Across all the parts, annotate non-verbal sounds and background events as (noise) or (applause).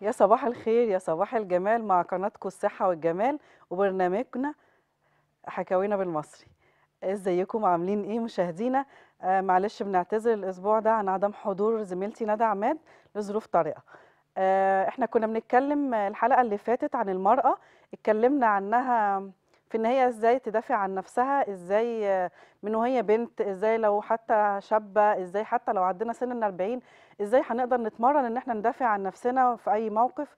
يا صباح الخير يا صباح الجمال مع قناتكم الصحة والجمال وبرنامجنا حكاوينا بالمصري ازيكم عاملين ايه مشاهدينا آه معلش بنعتذر الاسبوع ده عن عدم حضور زميلتي ندى عماد لظروف طارئه آه احنا كنا بنتكلم الحلقه اللي فاتت عن المراه اتكلمنا عنها في ان هي ازاي تدافع عن نفسها ازاي آه، من وهي بنت ازاي لو حتى شابه ازاي حتى لو عدنا سن ال 40 ازاي هنقدر نتمرن ان احنا ندافع عن نفسنا في اي موقف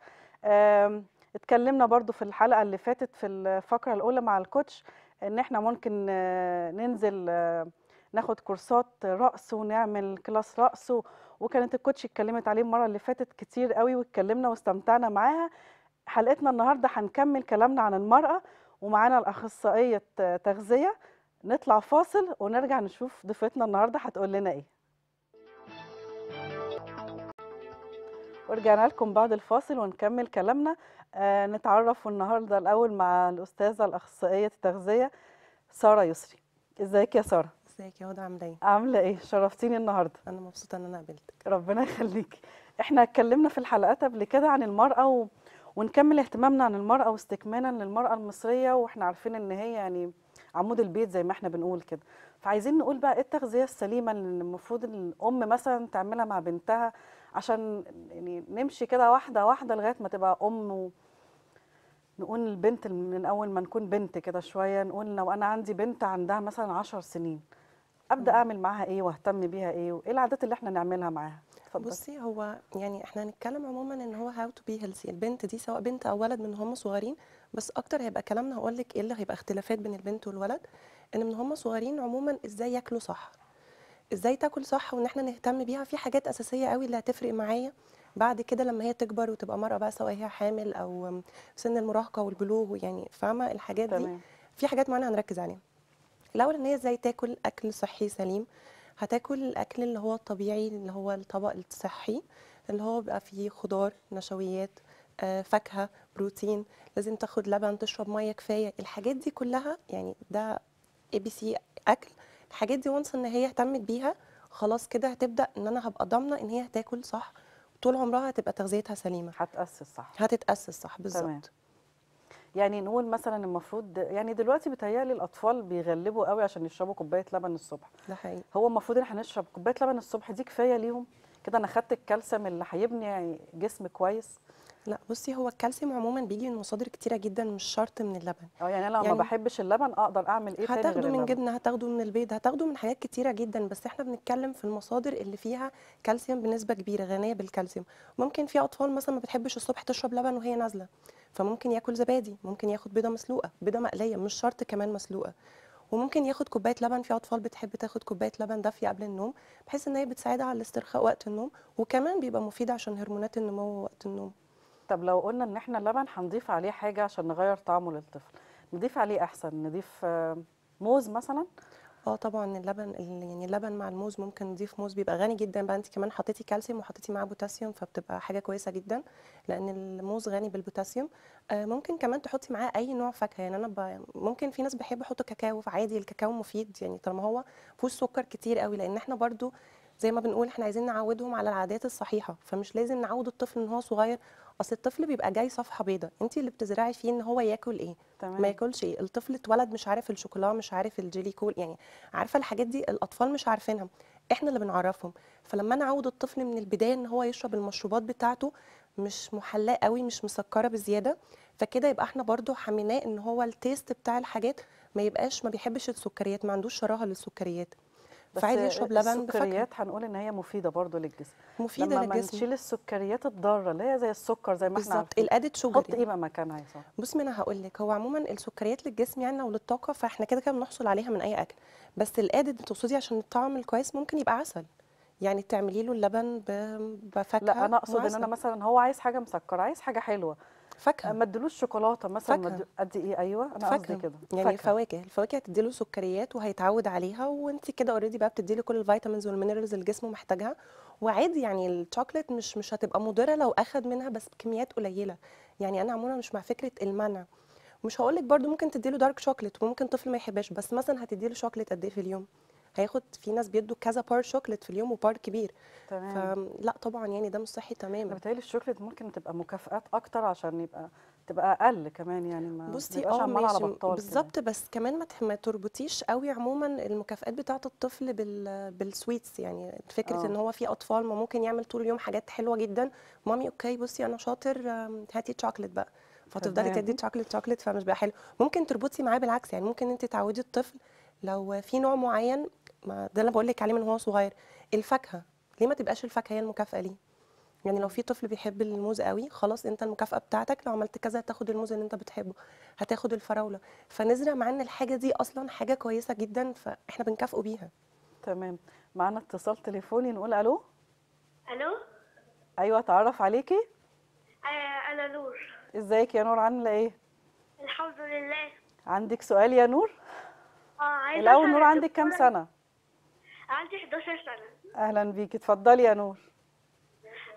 اتكلمنا برضو في الحلقه اللي فاتت في الفقره الاولى مع الكوتش ان احنا ممكن آه، ننزل آه، ناخد كورسات رقص ونعمل كلاس رقص وكانت الكوتش اتكلمت عليه المره اللي فاتت كتير قوي واتكلمنا واستمتعنا معاها حلقتنا النهارده هنكمل كلامنا عن المراه ومعانا الاخصائيه تغذيه نطلع فاصل ونرجع نشوف ضيفتنا النهارده هتقول لنا ايه ورجعنا لكم بعد الفاصل ونكمل كلامنا آه نتعرف النهارده الاول مع الاستاذه الاخصائيه التغذيه ساره يسري ازيك يا ساره ازيك يا هدى عامله ايه عامله ايه شرفتيني النهارده انا مبسوطه ان انا قابلتك ربنا يخليكي احنا اتكلمنا في الحلقات قبل كده عن المراه و... ونكمل اهتمامنا عن المراه واستكمالا للمراه المصريه واحنا عارفين ان هي يعني عمود البيت زي ما احنا بنقول كده فعايزين نقول بقى ايه التغذيه السليمه اللي المفروض الام مثلا تعملها مع بنتها عشان يعني نمشي كده واحده واحده لغايه ما تبقى ام و... نقول البنت من اول ما نكون بنت كده شويه نقول لو انا عندي بنت عندها مثلا 10 سنين ابدا اعمل معاها ايه واهتم بيها ايه وايه العادات اللي احنا نعملها معاها بصي هو يعني احنا هنتكلم عموما ان هو هاو تو بي هيلثي البنت دي سواء بنت او ولد من هم صغيرين بس اكتر هيبقى كلامنا هقول لك ايه اللي هيبقى اختلافات بين البنت والولد ان من هم صغيرين عموما ازاي ياكلوا صح ازاي تاكل صح وان احنا نهتم بيها في حاجات اساسيه قوي اللي هتفرق معايا بعد كده لما هي تكبر وتبقى مرأة بقى سواء هي حامل او سن المراهقه والبلوغ يعني فاهمه الحاجات دي تمام. في حاجات معينه هنركز عليها الاول ان هي ازاي تاكل اكل صحي سليم هتاكل الاكل اللي هو الطبيعي اللي هو الطبق الصحي اللي هو بيبقى فيه خضار نشويات آه، فاكهه بروتين لازم تاخد لبن تشرب ميه كفايه الحاجات دي كلها يعني ده اي بي سي اكل الحاجات دي وانس ان هي اهتمت بيها خلاص كده هتبدا ان انا هبقى ضامنه ان هي هتاكل صح طول عمرها هتبقى تغذيتها سليمه هتاسس صح هتتاسس صح بالظبط يعني نقول مثلا المفروض يعني دلوقتي بيتهيألي الاطفال بيغلبوا قوي عشان يشربوا كوبايه لبن الصبح ده حقيقي هو المفروض ان احنا نشرب كوبايه لبن الصبح دي كفايه ليهم كده انا خدت الكالسيوم اللي هيبني جسم كويس لا بصي هو الكالسيوم عموما بيجي من مصادر كتيره جدا مش شرط من اللبن اه يعني انا لو يعني ما بحبش اللبن اقدر اعمل ايه تاني هتاخده من جبنه هتاخده من البيض هتاخده من حاجات كتيره جدا بس احنا بنتكلم في المصادر اللي فيها كالسيوم بنسبه كبيره غنيه بالكالسيوم ممكن في اطفال مثلا ما بتحبش الصبح تشرب لبن وهي نازله فممكن ياكل زبادي ممكن ياخد بيضه مسلوقه بيضه مقليه مش شرط كمان مسلوقه وممكن ياخد كوبايه لبن في اطفال بتحب تاخد كوبايه لبن دافيه قبل النوم بحيث ان هي بتساعدها على الاسترخاء وقت النوم وكمان بيبقى مفيد عشان هرمونات النمو وقت النوم طب لو قلنا ان احنا اللبن هنضيف عليه حاجه عشان نغير طعمه للطفل نضيف عليه احسن نضيف آه، موز مثلا اه طبعا اللبن يعني اللبن مع الموز ممكن نضيف موز بيبقى غني جدا بقى انت كمان حطيتي كالسيوم وحطيتي معاه بوتاسيوم فبتبقى حاجه كويسه جدا لان الموز غني بالبوتاسيوم آه ممكن كمان تحطي معاه اي نوع فاكهه يعني انا ممكن في ناس بحب احط كاكاو عادي الكاكاو مفيد يعني طالما هو فيه سكر كتير قوي لان احنا برضو زي ما بنقول احنا عايزين نعودهم على العادات الصحيحه فمش لازم نعود الطفل ان هو صغير اصل الطفل بيبقى جاي صفحه بيضاء انت اللي بتزرعي فيه ان هو ياكل ايه تمام. ما ياكلش ايه الطفل اتولد مش عارف الشوكولاته مش عارف الجيلي كول يعني عارفه الحاجات دي الاطفال مش عارفينها احنا اللي بنعرفهم فلما انا اعود الطفل من البدايه ان هو يشرب المشروبات بتاعته مش محلاه قوي مش مسكره بزياده فكده يبقى احنا برضو حميناه ان هو التيست بتاع الحاجات ما يبقاش ما بيحبش السكريات ما عندوش شراهه للسكريات فعادي يشرب لبن السكريات هنقول ان هي مفيده برضو للجسم مفيده لما للجسم لما نشيل السكريات الضاره اللي هي زي السكر زي ما احنا بالظبط الادد شوجر حط يعني. ايه بقى مكانها يا صاحبي بصي انا هقول لك هو عموما السكريات للجسم يعني وللطاقه فاحنا كده كده بنحصل عليها من اي اكل بس الادد تقصدي عشان الطعم الكويس ممكن يبقى عسل يعني تعملي له اللبن بفاكهه لا انا اقصد ان انا مثلا هو عايز حاجه مسكره عايز حاجه حلوه فاكهه ما ادلوش شوكولاته مثلا ادي ايه ايوه انا قصدي كده يعني فاكهة. الفواكه الفواكه هتدي له سكريات وهيتعود عليها وانت كده اوريدي بقى بتدي له كل الفيتامينز والمينرالز اللي جسمه محتاجها وعادي يعني الشوكليت مش مش هتبقى مضره لو اخد منها بس بكميات قليله يعني انا عموما مش مع فكره المنع مش هقول لك برده ممكن تدي له دارك شوكليت وممكن طفل ما يحبهاش بس مثلا هتدي له شوكليت قد ايه في اليوم هياخد في ناس بيدوا كذا بار شوكليت في اليوم وبار كبير تمام فلا طبعا يعني ده مش صحي تماما بتهيألي الشوكليت ممكن تبقى مكافئات اكتر عشان يبقى تبقى اقل كمان يعني ما بصي اه ماشي بالظبط بس كمان ما تربطيش قوي عموما المكافئات بتاعه الطفل بال بالسويتس يعني فكره أوه. ان هو في اطفال ما ممكن يعمل طول اليوم حاجات حلوه جدا مامي اوكي بصي انا شاطر هاتي تشوكلت بقى فتفضلي تدي تشوكلت تشوكلت فمش بقى حلو ممكن تربطي معاه بالعكس يعني ممكن انت تعودي الطفل لو في نوع معين ما ده اللي بقول لك عليه من هو صغير الفاكهه ليه ما تبقاش الفاكهه هي المكافاه ليه يعني لو في طفل بيحب الموز قوي خلاص انت المكافاه بتاعتك لو عملت كذا هتاخد الموز اللي انت بتحبه هتاخد الفراوله فنزرع مع ان الحاجه دي اصلا حاجه كويسه جدا فاحنا بنكافئه بيها تمام معانا اتصال تليفوني نقول الو الو ايوه اتعرف عليكي آه، انا نور ازيك يا نور عامله ايه الحمد لله عندك سؤال يا نور اه عايزه الاول نور عندك كام سنه عندي 11 سنة أهلا بيكي اتفضلي يا نور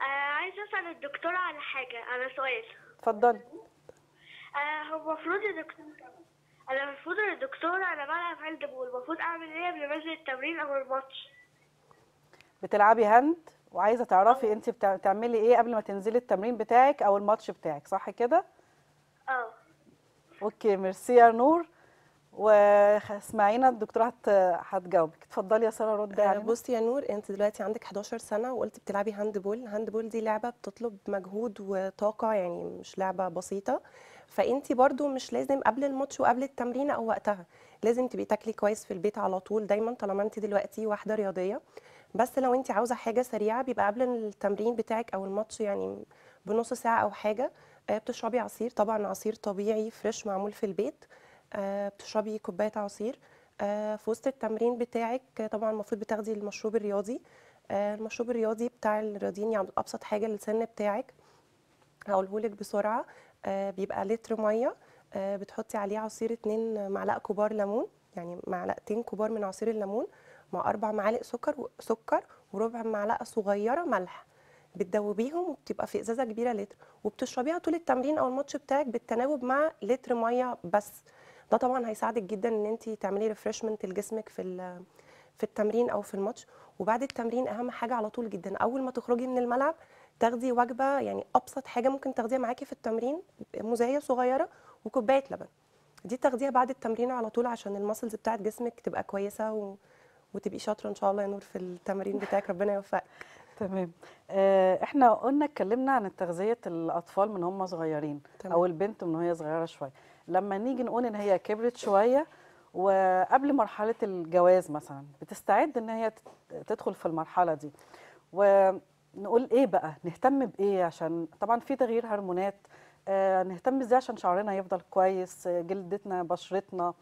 آه عايزة أسأل الدكتورة على حاجة على سؤال اتفضلي آه هو المفروض الدكتور أنا المفروض الدكتور أنا بلعب هاند بول المفروض أعمل إيه قبل ما أنزل التمرين أو الماتش بتلعبي هاند وعايزة تعرفي اه. أنت بتعملي إيه قبل ما تنزلي التمرين بتاعك أو الماتش بتاعك صح كده؟ أه اوكي ميرسي يا نور واسمعينا الدكتوره هتجاوبك اتفضلي يا ساره رد آه، علينا بصي يا نور انت دلوقتي عندك 11 سنه وقلت بتلعبي هاند بول هاند بول دي لعبه بتطلب مجهود وطاقه يعني مش لعبه بسيطه فانت برضو مش لازم قبل الماتش وقبل التمرين او وقتها لازم تبقي تاكلي كويس في البيت على طول دايما طالما انت دلوقتي واحده رياضيه بس لو انت عاوزه حاجه سريعه بيبقى قبل التمرين بتاعك او الماتش يعني بنص ساعه او حاجه آه، بتشربي عصير طبعا عصير طبيعي فريش معمول في البيت آه، بتشربي كوبايه عصير آه، في وسط التمرين بتاعك آه، طبعا المفروض بتاخدي المشروب الرياضي المشروب الرياضي بتاع الرياضيين يعني ابسط حاجه للسن بتاعك هقولهولك بسرعه بيبقى لتر ميه بتحطي عليه عصير اتنين معلقه كبار ليمون يعني معلقتين كبار من عصير الليمون مع اربع معالق سكر سكر وربع معلقه صغيره ملح بتدوبيهم وبتبقى في ازازه كبيره لتر وبتشربيها طول التمرين او الماتش بتاعك بالتناوب مع لتر ميه بس ده طبعا هيساعدك جدا ان انت تعملي ريفرشمنت لجسمك في في التمرين او في الماتش وبعد التمرين اهم حاجه على طول جدا اول ما تخرجي من الملعب تاخدي وجبه يعني ابسط حاجه ممكن تاخديها معاكي في التمرين مزايه صغيره وكوبايه لبن دي تاخديها بعد التمرين على طول عشان الماسلز بتاعت جسمك تبقى كويسه و... وتبقي شاطره ان شاء الله يا نور في التمرين بتاعك ربنا يوفقك تمام آه، احنا قلنا اتكلمنا عن تغذيه الاطفال من هم صغيرين تمام. او البنت من وهي صغيره شويه لما نيجي نقول ان هي كبرت شويه وقبل مرحله الجواز مثلا بتستعد ان هي تدخل في المرحله دي ونقول ايه بقى نهتم بايه عشان طبعا في تغيير هرمونات آه نهتم ازاي عشان شعرنا يفضل كويس جلدتنا بشرتنا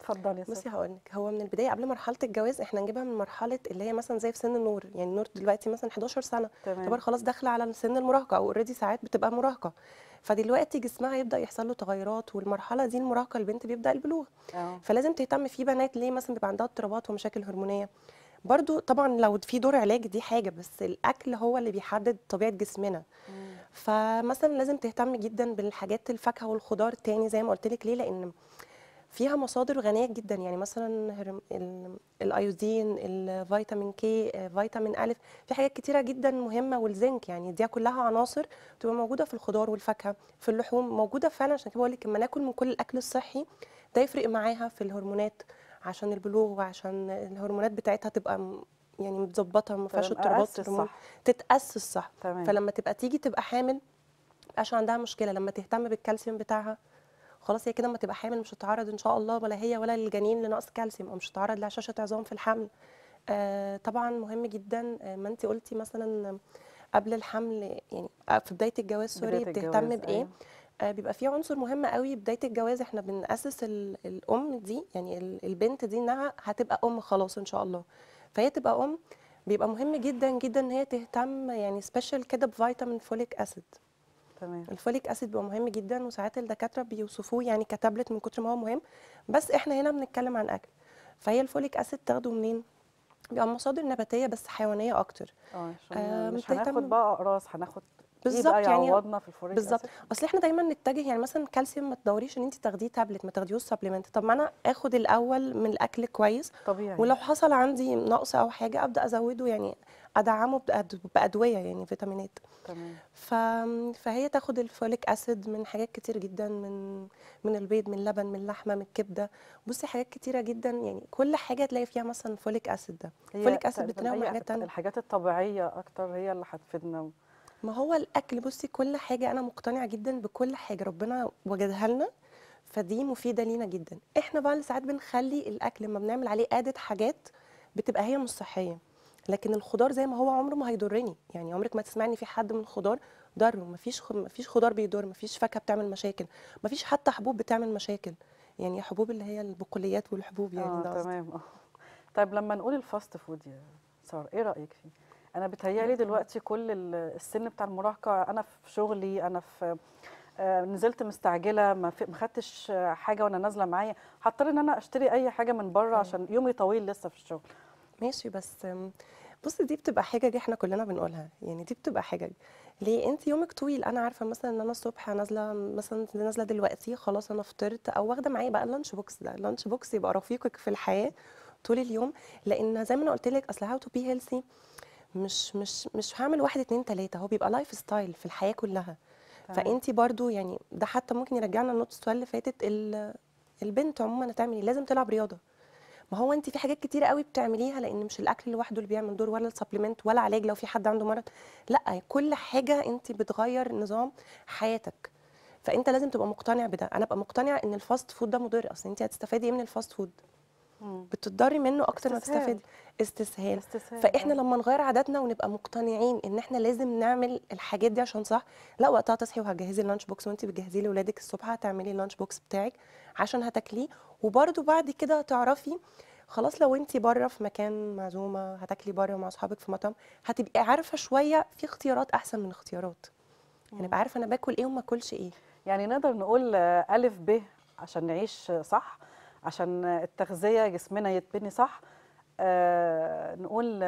اتفضلي بصي هقول لك هو من البدايه قبل مرحله الجواز احنا نجيبها من مرحله اللي هي مثلا زي في سن النور يعني النور دلوقتي مثلا 11 سنه تعتبر خلاص داخله على سن المراهقه او اوريدي ساعات بتبقى مراهقه فدلوقتي جسمها يبدا يحصل له تغيرات والمرحله دي المراهقه البنت بيبدا البلوغ اه. فلازم تهتم في بنات ليه مثلا بيبقى عندها اضطرابات ومشاكل هرمونيه برضو طبعا لو في دور علاج دي حاجه بس الاكل هو اللي بيحدد طبيعه جسمنا مم. فمثلا لازم تهتم جدا بالحاجات الفاكهه والخضار تاني زي ما قلت لك ليه لان فيها مصادر غنيه جدا يعني مثلا الايودين الفيتامين كي فيتامين الف في حاجات كتيره جدا مهمه والزنك يعني دي كلها عناصر بتبقى موجوده في الخضار والفاكهه في اللحوم موجوده فعلا عشان كده بقول لك لما ناكل من كل الاكل الصحي ده يفرق معاها في الهرمونات عشان البلوغ وعشان الهرمونات بتاعتها تبقى يعني متظبطه ما فيهاش اضطرابات تتاسس صح تمام. فلما تبقى تيجي تبقى حامل ما عندها مشكله لما تهتم بالكالسيوم بتاعها خلاص هي كده ما تبقى حامل مش هتتعرض ان شاء الله ولا هي ولا الجنين لنقص كالسيوم او مش هتتعرض لهشاشه عظام في الحمل آه طبعا مهم جدا آه، ما انت قلتي مثلا قبل الحمل يعني آه، في بدايه الجواز سوري بتهتم بايه أيوه. آه بيبقى في عنصر مهم قوي بدايه الجواز احنا بنأسس الام دي يعني البنت دي انها هتبقى ام خلاص ان شاء الله فهي تبقى ام بيبقى مهم جدا جدا ان هي تهتم يعني سبيشال كده بفيتامين فوليك اسيد تمام الفوليك اسيد بيبقى مهم جدا وساعات الدكاتره بيوصفوه يعني كتابلت من كتر ما هو مهم بس احنا هنا بنتكلم عن اكل فهي الفوليك اسيد تاخده منين بيبقى مصادر نباتيه بس حيوانيه اكتر اه, آه، مش هناخد بقى اقراص هناخد إيه بالظبط يعني عوضنا في الفوريك بالظبط اصل احنا دايما نتجه يعني مثلا الكالسيوم ما تدوريش ان انت تاخديه تابلت ما تاخديهوش سبلمنت طب ما انا اخد الاول من الاكل كويس طبيعي ولو حصل عندي نقص او حاجه ابدا ازوده يعني ادعمه بادويه يعني فيتامينات تمام فهي تاخد الفوليك اسيد من حاجات كتير جدا من من البيض من اللبن من اللحمه من الكبده بصي حاجات كتيره جدا يعني كل حاجه تلاقي فيها مثلا فوليك اسيد ده فوليك اسيد بتنوع حاجات تانية الحاجات الطبيعيه اكتر هي اللي هتفيدنا ما هو الاكل بصي كل حاجه انا مقتنعه جدا بكل حاجه ربنا وجدها لنا فدي مفيده لينا جدا احنا بقى اللي ساعات بنخلي الاكل لما بنعمل عليه ادت حاجات بتبقى هي مش صحيه لكن الخضار زي ما هو عمره ما هيضرني يعني عمرك ما تسمعني في حد من الخضار ضره ما فيش ما فيش خضار بيضر ما فيش فاكهه بتعمل مشاكل ما فيش حتى حبوب بتعمل مشاكل يعني حبوب اللي هي البقوليات والحبوب يعني آه ده تمام آه. طيب لما نقول الفاست فود يا ساره ايه رايك فيه انا بتهيالي دلوقتي كل السن بتاع المراهقه انا في شغلي انا في آه، نزلت مستعجله ما خدتش حاجه وانا نازله معايا هضطر ان انا اشتري اي حاجه من بره عشان يومي طويل لسه في الشغل ماشي بس بص دي بتبقى حجج احنا كلنا بنقولها يعني دي بتبقى حجج ليه انت يومك طويل انا عارفه مثلا ان انا الصبح نازله مثلا نازله دلوقتي خلاص انا فطرت او واخده معايا بقى اللانش بوكس ده اللانش بوكس يبقى رفيقك في الحياه طول اليوم لان زي ما انا قلت لك اصل هاو تو بي هيلثي مش مش مش هعمل واحد اتنين تلاته هو بيبقى لايف ستايل في الحياه كلها فانت برضو يعني ده حتى ممكن يرجعنا لنقطه السؤال اللي فاتت البنت عموما هتعمل ايه لازم تلعب رياضه ما هو انت في حاجات كتيره قوي بتعمليها لان مش الاكل لوحده اللي بيعمل دور ولا السبلمنت ولا علاج لو في حد عنده مرض لا كل حاجه انت بتغير نظام حياتك فانت لازم تبقى مقتنع بده انا ابقى مقتنع ان الفاست فود ده مضر اصلا انت هتستفادي ايه من الفاست فود بتتضري منه اكتر ما تستفادي استسهال. استسهال فاحنا آه. لما نغير عاداتنا ونبقى مقتنعين ان احنا لازم نعمل الحاجات دي عشان صح لا وقتها تصحي وهتجهزي اللانش بوكس وانت بتجهزي لاولادك الصبح هتعملي اللانش بوكس بتاعك عشان هتاكليه وبرده بعد كده تعرفي خلاص لو انت بره في مكان معزومه هتاكلي بره مع اصحابك في مطعم هتبقي عارفه شويه في اختيارات احسن من اختيارات يعني ابقى عارفه انا باكل ايه وما اكلش ايه يعني نقدر نقول الف ب عشان نعيش صح عشان التغذيه جسمنا يتبني صح آه، نقول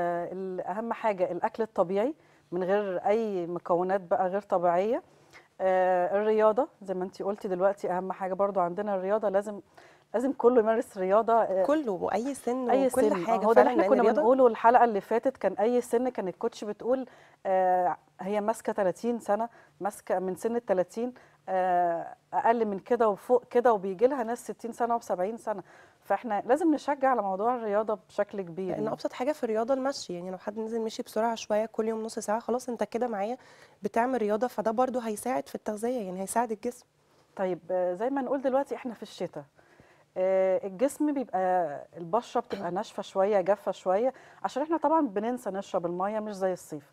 اهم حاجه الاكل الطبيعي من غير اي مكونات بقى غير طبيعيه آه، الرياضه زي ما انت قلتي دلوقتي اهم حاجه برضو عندنا الرياضه لازم لازم كله يمارس رياضه آه، كله واي سن أي وكل سن. حاجه هو ده اللي احنا كنا بنقوله الحلقه اللي فاتت كان اي سن كان الكوتش بتقول آه هي ماسكه 30 سنه ماسكه من سن ال 30 آه اقل من كده وفوق كده وبيجي لها ناس 60 سنه و70 سنه فاحنا لازم نشجع على موضوع الرياضه بشكل كبير لان يعني. ابسط حاجه في الرياضه المشي يعني لو حد نزل مشي بسرعه شويه كل يوم نص ساعه خلاص انت كده معايا بتعمل رياضه فده برده هيساعد في التغذيه يعني هيساعد الجسم طيب آه، زي ما نقول دلوقتي احنا في الشتاء آه، الجسم بيبقى البشره بتبقى ناشفه شويه جافه شويه عشان احنا طبعا بننسى نشرب الميه مش زي الصيف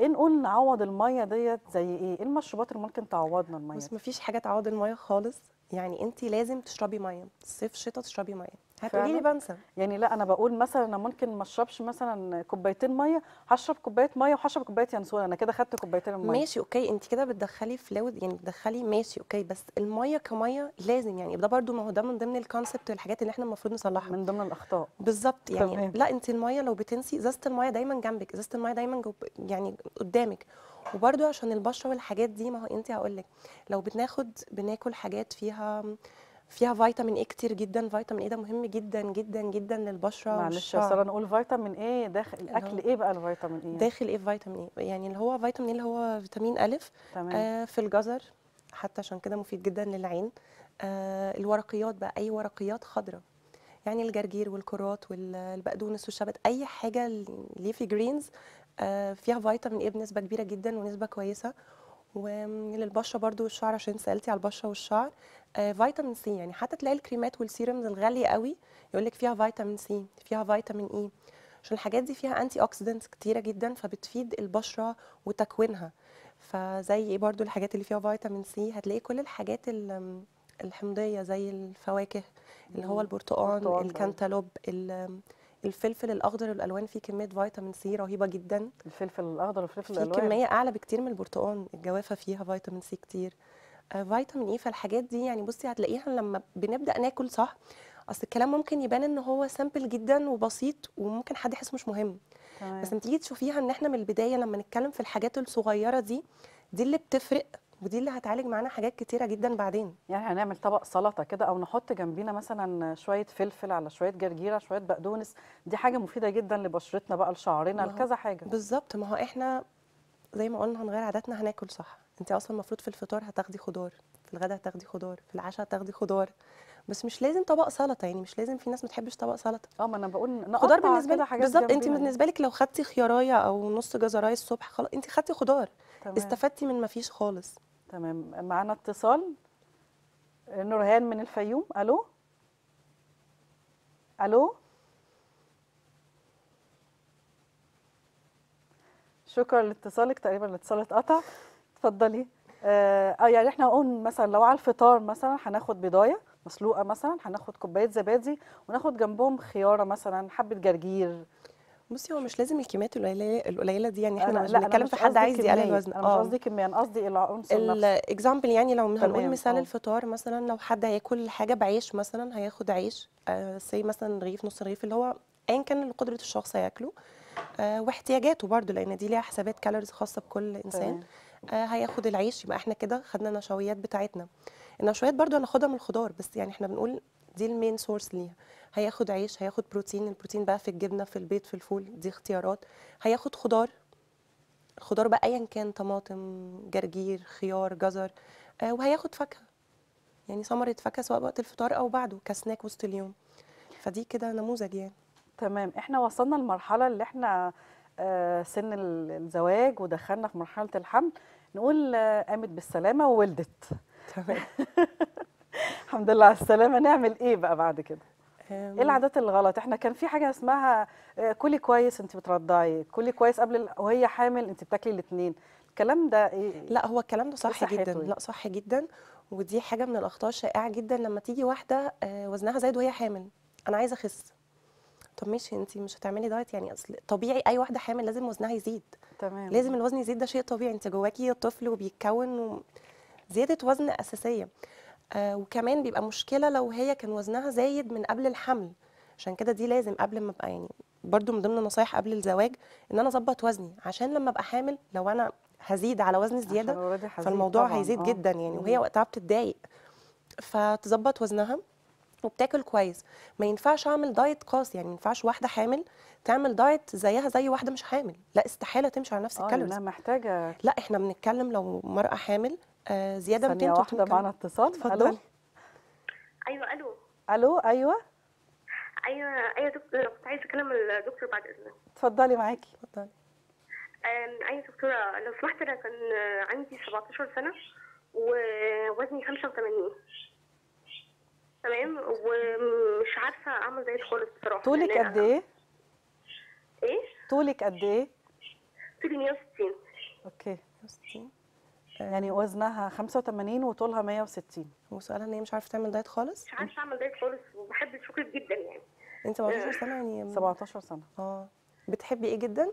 ايه نقول نعوض الميه ديت زي ايه؟ ايه المشروبات اللي ممكن تعوضنا الميه؟ بس مفيش حاجه تعوض الميه خالص يعني انت لازم تشربي ميه صيف شتاء تشربي ميه هتقولي لي بنسى يعني لا انا بقول مثلا انا ممكن ما اشربش مثلا كوبايتين ميه هشرب كوبايه ميه وهشرب كوبايه ينسون انا كده خدت كوبايتين الميه ماشي اوكي انت كده بتدخلي فلويد يعني بتدخلي ماشي اوكي بس الميه كميه لازم يعني ده برده ما هو ده من ضمن الكونسبت والحاجات اللي احنا المفروض نصلحها من ضمن الاخطاء بالظبط يعني تمام. لا انت الميه لو بتنسي ازازه الميه دايما جنبك ازازه الميه دايما جوب يعني قدامك وبرده عشان البشره والحاجات دي ما هو انت هقول لك لو بناخد بناكل حاجات فيها فيها فيتامين اي كتير جدا فيتامين اي ده مهم جدا جدا جدا للبشره معلش يا ساره نقول فيتامين اي داخل الاكل ايه بقى الفيتامين اي داخل ايه فيتامين اي يعني اللي هو فيتامين اي اللي هو فيتامين الف تمام. آه في الجزر حتى عشان كده مفيد جدا للعين آه الورقيات بقى اي ورقيات خضراء يعني الجرجير والكرات والبقدونس والشبت اي حاجه ليفي جرينز آه فيها فيتامين اي بنسبه كبيره جدا ونسبه كويسه وللبشره برضو والشعر عشان سالتي على البشره والشعر آه فيتامين سي يعني حتى تلاقي الكريمات والسيرمز الغاليه قوي يقول لك فيها فيتامين سي فيها فيتامين اي e. عشان الحاجات دي فيها انتي اوكسيدنتس كتيره جدا فبتفيد البشره وتكوينها فزي برضو الحاجات اللي فيها فيتامين سي هتلاقي كل الحاجات الحمضيه زي الفواكه اللي هو البرتقال الكنتالوب الفلفل الاخضر والالوان فيه كميه فيتامين سي رهيبه جدا الفلفل الاخضر والفلفل الالوان فيه كميه اعلى بكتير من البرتقال الجوافه فيها فيتامين سي كتير آه فيتامين اي e فالحاجات دي يعني بصي هتلاقيها لما بنبدا ناكل صح اصل الكلام ممكن يبان ان هو سامبل جدا وبسيط وممكن حد يحس مش مهم طيب. بس لما تيجي تشوفيها ان احنا من البدايه لما نتكلم في الحاجات الصغيره دي دي اللي بتفرق ودي اللي هتعالج معانا حاجات كتيره جدا بعدين يعني هنعمل طبق سلطه كده او نحط جنبينا مثلا شويه فلفل على شويه جرجيره شويه بقدونس دي حاجه مفيده جدا لبشرتنا بقى لشعرنا لكذا حاجه بالظبط ما هو احنا زي ما قلنا هنغير عاداتنا هناكل صح انت اصلا المفروض في الفطار هتاخدي خضار في الغداء هتاخدي خضار في العشاء هتاخدي خضار بس مش لازم طبق سلطه يعني مش لازم في ناس ما تحبش طبق سلطه اه ما انا بقول خضار بالنسبه لك بالظبط انت بالنسبه لك لو خدتي خيارايه او نص جزرايه الصبح خلاص انت خدتي خضار تمام. استفدتي من ما فيش خالص تمام معانا اتصال نورهان من الفيوم الو الو شكرا لاتصالك تقريبا الاتصال اتقطع اتفضلي اه, آه، يعني احنا هنقول مثلا لو على الفطار مثلا هناخد بضايه مسلوقه مثلا هناخد كوبايه زبادي وناخد جنبهم خياره مثلا حبه جرجير بصي هو مش لازم الكميات القليله القليله دي يعني احنا مش بنتكلم في حد عايز يقلل وزن انا مش آه. قصدي كميه انا قصدي الى عنصر الاكزامبل يعني لو هنقول مثال آه. الفطار مثلا لو حد هياكل حاجه بعيش مثلا هياخد عيش سي آه، مثلا رغيف نص رغيف اللي هو ايا كان اللي قدره الشخص هياكله واحتياجاته برده لان دي ليها حسابات كالوريز خاصه بكل انسان هياخد العيش يبقى احنا كده خدنا النشويات بتاعتنا النشويات برده هناخدها من الخضار بس يعني احنا بنقول دي المين سورس ليها هياخد عيش هياخد بروتين البروتين بقى في الجبنه في البيض في الفول دي اختيارات هياخد خضار خضار بقى ايا كان طماطم جرجير خيار جزر آه وهياخد فاكهه يعني ثمره فاكهه سواء وقت الفطار او بعده كسناك وسط اليوم فدي كده نموذج يعني تمام احنا وصلنا لمرحله اللي احنا آه سن الزواج ودخلنا في مرحله الحمل نقول آه قامت بالسلامه وولدت تمام (laughs) الحمد لله على السلامه نعمل ايه بقى بعد كده ايه العادات الغلط احنا كان في حاجه اسمها آه، كلي كويس انت بترضعي كلي كويس قبل وهي حامل انت بتاكلي الاثنين الكلام ده ايه لا هو الكلام ده صح إيه جدا يعني؟ لا صح جدا ودي حاجه من الاخطاء الشائعه جدا لما تيجي واحده آه، وزنها زايد وهي حامل انا عايزه اخس طب ماشي انت مش هتعملي دايت يعني اصل طبيعي اي واحده حامل لازم وزنها يزيد تمام لازم الوزن يزيد ده شيء طبيعي انت جواكي طفل وبيتكون و... زياده وزن اساسيه آه، وكمان بيبقى مشكله لو هي كان وزنها زايد من قبل الحمل عشان كده دي لازم قبل ما ابقى يعني برده من ضمن النصايح قبل الزواج ان انا اظبط وزني عشان لما ابقى حامل لو انا هزيد على وزن زياده فالموضوع طبعًا. هيزيد آه. جدا يعني وهي وقتها بتتضايق فتظبط وزنها وبتاكل كويس ما ينفعش اعمل دايت قاسي يعني ما ينفعش واحده حامل تعمل دايت زيها زي واحده مش حامل لا استحاله تمشي على نفس الكالوريز اه محتاجه لا احنا بنتكلم لو مراه حامل آه، زياده ثانية واحده معانا اتصال اتفضل ايوه الو الو ايوه ايوه ايوه دكتور كنت عايزه اكلم الدكتور بعد اذنك اتفضلي معاكي اتفضلي ايوه دكتوره لو سمحت انا كان عندي 17 سنه ووزني 85 تمام ومش عارفه اعمل دايت خالص بصراحه طولك يعني قد ايه؟ ايه؟ طولك قد ايه؟ طولي 160 اوكي 160 يعني وزنها 85 وطولها 160 وسؤالها ان هي مش عارفه تعمل دايت خالص مش عارفه اعمل دايت خالص وبحب الشوكليت جدا يعني انت 17 سنه يعني 17 آه، سنه اه بتحبي ايه جدا؟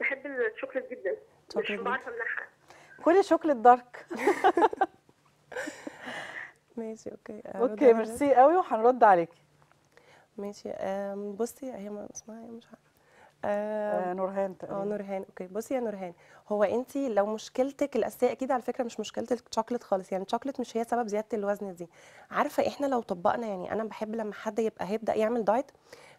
بحب الشوكليت جدا مش بعرف امنعها كل شوكليت دارك (laughs) ماشي اوكي آه، اوكي ميرسي قوي وهنرد عليكي ماشي بصي هي اسمها مش عارفه آه، آه، نورهان تقريبا اه نورهان اوكي بصي يا نورهان هو انت لو مشكلتك الاساسيه اكيد على فكره مش مشكله الشوكليت خالص يعني الشوكليت مش هي سبب زياده الوزن دي عارفه احنا لو طبقنا يعني انا بحب لما حد يبقى هيبدا يعمل دايت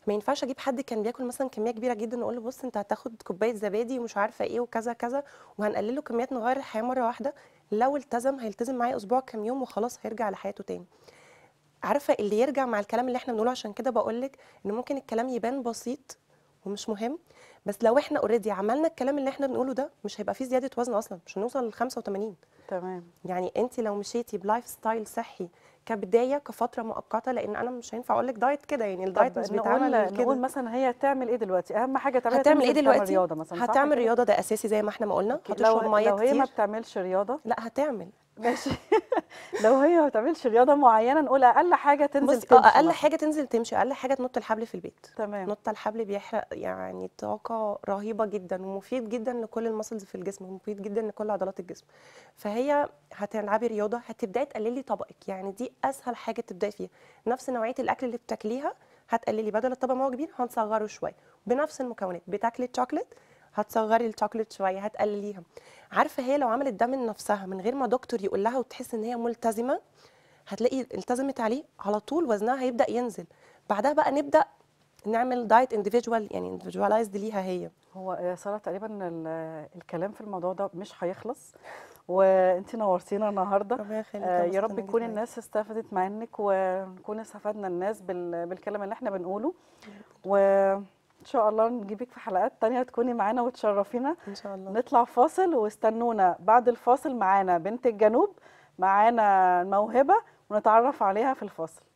ما ينفعش اجيب حد كان بياكل مثلا كميه كبيره جدا واقول له بص انت هتاخد كوبايه زبادي ومش عارفه ايه وكذا كذا وهنقلل له كميات نغير الحياه مره واحده لو التزم هيلتزم معايا اسبوع كام يوم وخلاص هيرجع لحياته تاني عارفه اللي يرجع مع الكلام اللي احنا بنقوله عشان كده بقول لك ان ممكن الكلام يبان بسيط ومش مهم بس لو احنا اوريدي عملنا الكلام اللي احنا بنقوله ده مش هيبقى فيه زياده وزن اصلا مش هنوصل ل 85 تمام يعني انت لو مشيتي بلايف ستايل صحي كبدايه كفتره مؤقته لان انا مش هينفع اقول لك دايت كده يعني الدايت مش بيتعمل كده نقول مثلا هي تعمل ايه دلوقتي اهم حاجه تعملها هتعمل ايه دلوقتي رياضه مثلا هتعمل رياضه ده اساسي زي ما احنا ما قلنا هتشرب ميه كتير لو هي ما بتعملش رياضه لا هتعمل ماشي (laughs) لو هي ما بتعملش رياضه معينه نقول اقل حاجه تنزل آه، تمشي اقل حاجه تنزل تمشي اقل حاجه تنط الحبل في البيت تمام نط الحبل بيحرق يعني طاقه رهيبه جدا ومفيد جدا لكل المسلز في الجسم ومفيد جدا لكل عضلات الجسم فهي هتلعبي رياضه هتبداي تقللي طبقك يعني دي اسهل حاجه تبداي فيها نفس نوعيه الاكل اللي بتاكليها هتقللي بدل الطبق ما هو كبير هنصغره شويه بنفس المكونات بتاكلي الشوكليت هتصغري الشوكليت شويه هتقلليها عارفه هي لو عملت ده من نفسها من غير ما دكتور يقول لها وتحس ان هي ملتزمه هتلاقي التزمت عليه على طول وزنها هيبدا ينزل بعدها بقى نبدا نعمل دايت انديفيدوال يعني انديفيدوالايزد ليها هي هو يا ساره تقريبا الكلام في الموضوع ده مش هيخلص وانت نورتينا النهارده آه يا رب تكون الناس استفادت منك ونكون استفدنا الناس بالكلام اللي احنا بنقوله و شاء الله نجيبك في حلقات تانية تكوني معانا وتشرفينا ان شاء الله نطلع فاصل واستنونا بعد الفاصل معانا بنت الجنوب معانا موهبة ونتعرف عليها في الفاصل